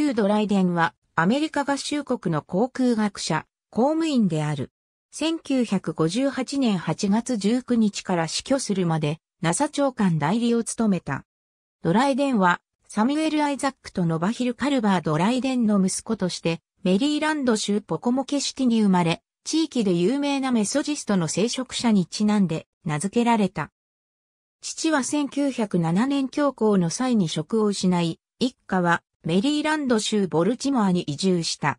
ヒュード・ライデンはアメリカ合衆国の航空学者、公務員である。1958年8月19日から死去するまで NASA 長官代理を務めた。ドライデンはサミュエル・アイザックとノバヒル・カルバードライデンの息子としてメリーランド州ポコモケシティに生まれ、地域で有名なメソジストの聖職者にちなんで名付けられた。父は1907年教皇の際に職を失い、一家はメリーランド州ボルチモアに移住した。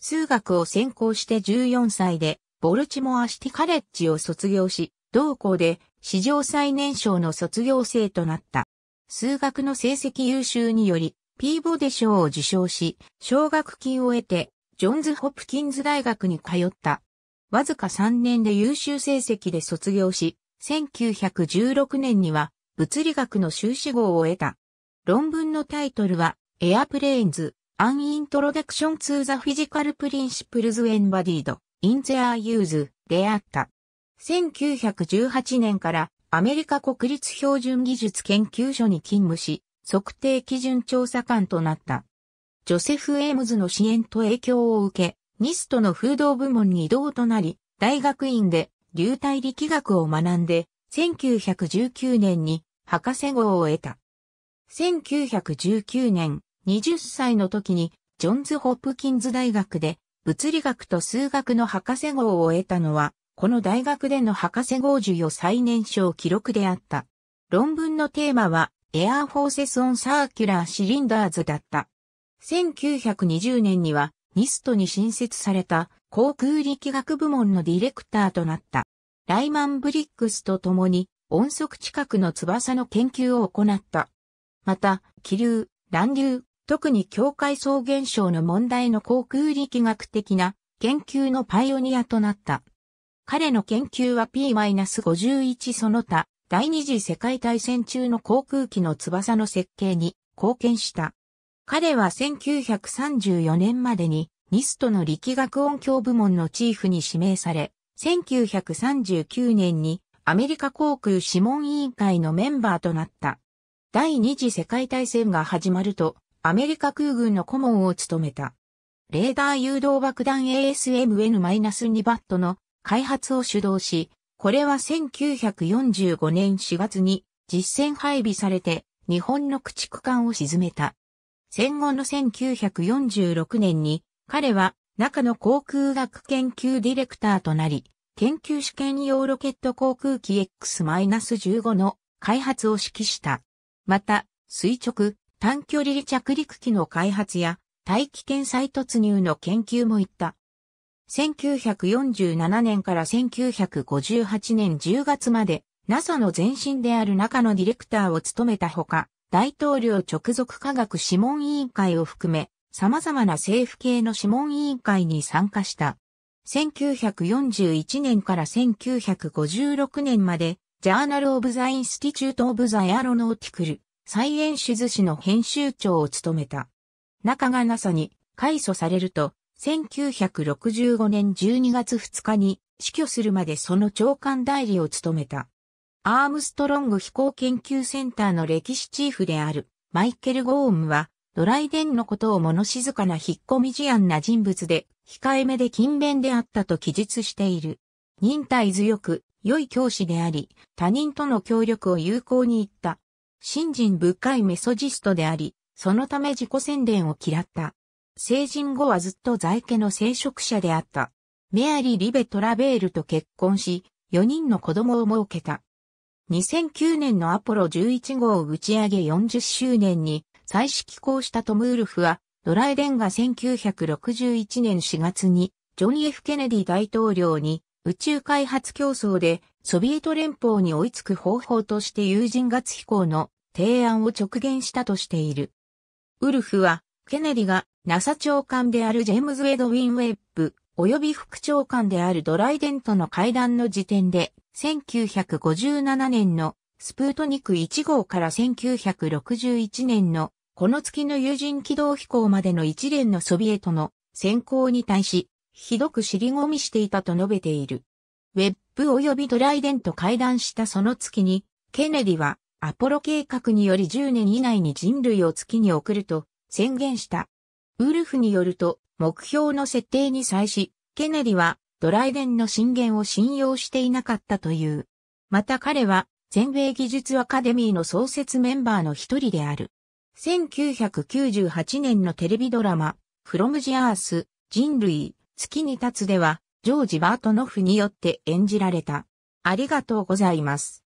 数学を専攻して14歳で、ボルチモアシティカレッジを卒業し、同校で史上最年少の卒業生となった。数学の成績優秀により、ピーボデ賞を受賞し、奨学金を得て、ジョンズ・ホプキンズ大学に通った。わずか3年で優秀成績で卒業し、1916年には物理学の修士号を得た。論文のタイトルは、エアプレーンズ、アンイントロダクションツーザフィジカルプリンシプルズエンバディード、インゼアーユーズ、であった。1918年からアメリカ国立標準技術研究所に勤務し、測定基準調査官となった。ジョセフ・エームズの支援と影響を受け、ニストの風土部門に異動となり、大学院で流体力学を学んで、1919年に博士号を得た。1919年、20歳の時にジョンズ・ホップキンズ大学で物理学と数学の博士号を得たのは、この大学での博士号授与最年少記録であった。論文のテーマは、エアーフォーセスオンサーキュラーシリンダーズだった。1920年には、ニストに新設された航空力学部門のディレクターとなった。ライマン・ブリックスと共に音速近くの翼の研究を行った。また、気流、乱流、特に境界層現象の問題の航空力学的な研究のパイオニアとなった。彼の研究は P-51 その他、第二次世界大戦中の航空機の翼の設計に貢献した。彼は1934年までにニストの力学音響部門のチーフに指名され、1939年にアメリカ航空諮問委員会のメンバーとなった。第二次世界大戦が始まると、アメリカ空軍の顧問を務めた。レーダー誘導爆弾 ASMN-2 バットの開発を主導し、これは1945年4月に実戦配備されて日本の駆逐艦を沈めた。戦後の1946年に彼は中の航空学研究ディレクターとなり、研究試験用ロケット航空機 X-15 の開発を指揮した。また、垂直、短距離着陸機の開発や大気圏再突入の研究も行った。1947年から1958年10月まで NASA の前身である中のディレクターを務めたほか、大統領直属科学諮問委員会を含め、様々な政府系の諮問委員会に参加した。1941年から1956年まで、ジャーナル・オブ・ザ・インスティチュート・オブ・ザ・エアロノーティクル、サイエンシズ氏の編集長を務めた。中が NASA に改訴されると、1965年12月2日に死去するまでその長官代理を務めた。アームストロング飛行研究センターの歴史チーフであるマイケル・ゴーンは、ドライデンのことを物静かな引っ込み思案な人物で、控えめで勤勉であったと記述している。忍耐強く、良い教師であり、他人との協力を有効に言った信心深いメソジストであり、そのため自己宣伝を嫌った。成人後はずっと在家の聖職者であった。メアリー・リベ・トラベールと結婚し、4人の子供を設けた。2009年のアポロ11号打ち上げ40周年に再始寄港したトムウルフは、ドライデンが1961年4月に、ジョン・ F・ ケネディ大統領に宇宙開発競争でソビエト連邦に追いつく方法として友人月飛行の提案を直言したとしている。ウルフは、ケネディが NASA 長官であるジェームズ・エドウィン・ウェッブ、及び副長官であるドライデンとの会談の時点で、1957年のスプートニク1号から1961年のこの月の友人軌道飛行までの一連のソビエトの先行に対し、ひどく尻込みしていたと述べている。ウェッブ及びドライデンと会談したその月に、ケネディはアポロ計画により10年以内に人類を月に送ると宣言した。ウルフによると、目標の設定に際し、ケネディはドライデンの進言を信用していなかったという。また彼は、全米技術アカデミーの創設メンバーの一人である。1998年のテレビドラマ、フロムジアース、人類、月に立つでは、ジョージ・バートノフによって演じられた。ありがとうございます。